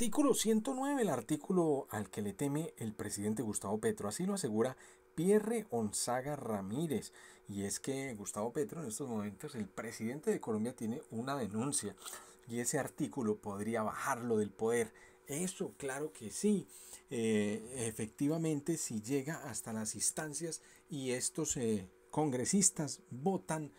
Artículo 109, el artículo al que le teme el presidente Gustavo Petro, así lo asegura Pierre Onzaga Ramírez. Y es que Gustavo Petro en estos momentos, el presidente de Colombia, tiene una denuncia y ese artículo podría bajarlo del poder. Eso, claro que sí. Eh, efectivamente, si llega hasta las instancias y estos eh, congresistas votan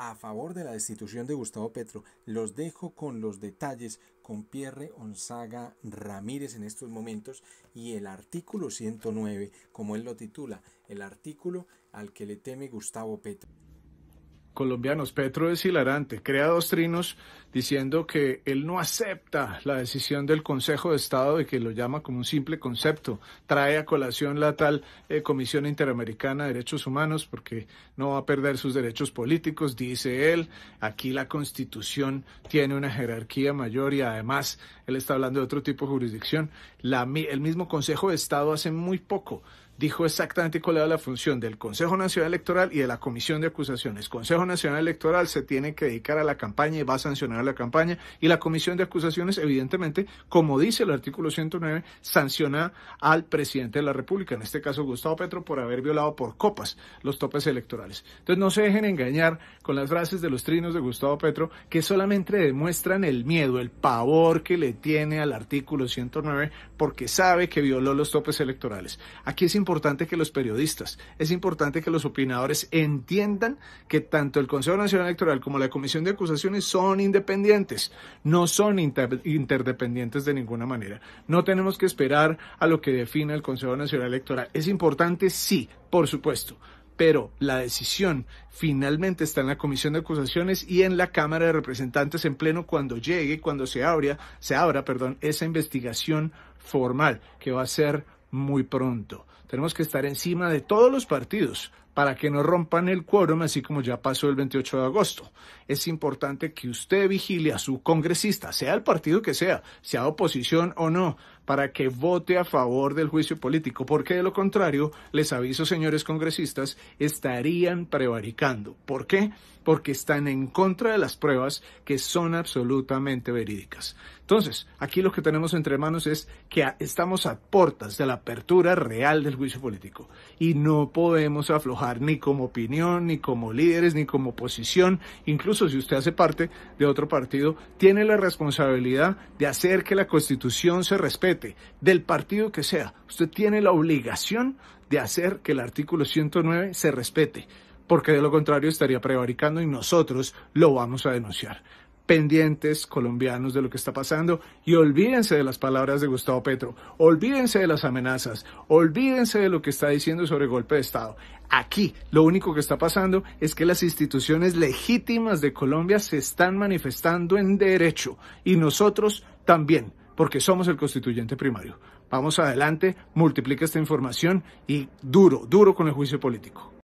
a favor de la destitución de Gustavo Petro. Los dejo con los detalles con Pierre Onzaga Ramírez en estos momentos y el artículo 109, como él lo titula, el artículo al que le teme Gustavo Petro colombianos. Petro es hilarante, crea dos trinos diciendo que él no acepta la decisión del Consejo de Estado de que lo llama como un simple concepto. Trae a colación la tal eh, Comisión Interamericana de Derechos Humanos porque no va a perder sus derechos políticos, dice él. Aquí la Constitución tiene una jerarquía mayor y además él está hablando de otro tipo de jurisdicción. el mismo Consejo de Estado hace muy poco dijo exactamente cuál era la función del Consejo Nacional Electoral y de la Comisión de Acusaciones. Consejo Nacional Electoral se tiene que dedicar a la campaña y va a sancionar la campaña y la Comisión de Acusaciones, evidentemente, como dice el artículo 109, sanciona al presidente de la República, en este caso Gustavo Petro, por haber violado por copas los topes electorales. Entonces no se dejen engañar con las frases de los trinos de Gustavo Petro que solamente demuestran el miedo, el pavor que le tiene al artículo 109 porque sabe que violó los topes electorales. Aquí es importante es importante que los periodistas, es importante que los opinadores entiendan que tanto el Consejo Nacional Electoral como la Comisión de Acusaciones son independientes, no son interdependientes de ninguna manera. No tenemos que esperar a lo que defina el Consejo Nacional Electoral. Es importante, sí, por supuesto, pero la decisión finalmente está en la Comisión de Acusaciones y en la Cámara de Representantes en pleno cuando llegue, cuando se abra, se abra, perdón, esa investigación formal que va a ser muy pronto. Tenemos que estar encima de todos los partidos para que no rompan el quórum, así como ya pasó el 28 de agosto. Es importante que usted vigile a su congresista, sea el partido que sea, sea oposición o no, para que vote a favor del juicio político, porque de lo contrario, les aviso, señores congresistas, estarían prevaricando. ¿Por qué? Porque están en contra de las pruebas que son absolutamente verídicas. Entonces, aquí lo que tenemos entre manos es que estamos a puertas de la apertura real del juicio político y no podemos aflojar ni como opinión, ni como líderes, ni como oposición. Incluso si usted hace parte de otro partido, tiene la responsabilidad de hacer que la constitución se respete, del partido que sea. Usted tiene la obligación de hacer que el artículo 109 se respete, porque de lo contrario estaría prevaricando y nosotros lo vamos a denunciar pendientes colombianos de lo que está pasando y olvídense de las palabras de Gustavo Petro, olvídense de las amenazas, olvídense de lo que está diciendo sobre golpe de Estado. Aquí lo único que está pasando es que las instituciones legítimas de Colombia se están manifestando en derecho y nosotros también, porque somos el constituyente primario. Vamos adelante, multiplica esta información y duro, duro con el juicio político.